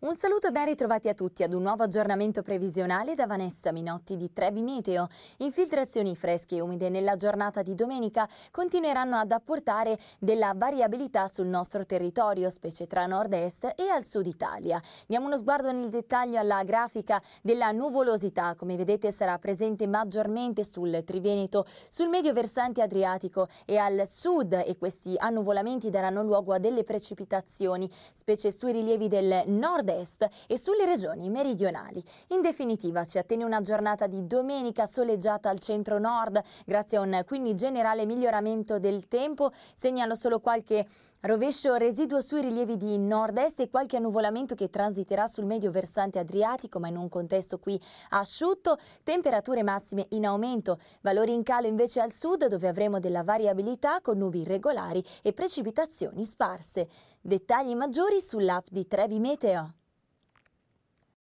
Un saluto e ben ritrovati a tutti ad un nuovo aggiornamento previsionale da Vanessa Minotti di Trebi Meteo. Infiltrazioni fresche e umide nella giornata di domenica continueranno ad apportare della variabilità sul nostro territorio, specie tra nord-est e al sud Italia. Diamo uno sguardo nel dettaglio alla grafica della nuvolosità. Come vedete sarà presente maggiormente sul Triveneto, sul medio versante adriatico e al sud e questi annuvolamenti daranno luogo a delle precipitazioni, specie sui rilievi del nord nord-est e sulle regioni meridionali. In definitiva ci attende una giornata di domenica soleggiata al centro-nord grazie a un quindi generale miglioramento del tempo. Segnalo solo qualche Rovescio residuo sui rilievi di nord-est e qualche annuvolamento che transiterà sul medio versante adriatico, ma in un contesto qui asciutto, temperature massime in aumento, valori in calo invece al sud dove avremo della variabilità con nubi irregolari e precipitazioni sparse. Dettagli maggiori sull'app di Trevi Meteo.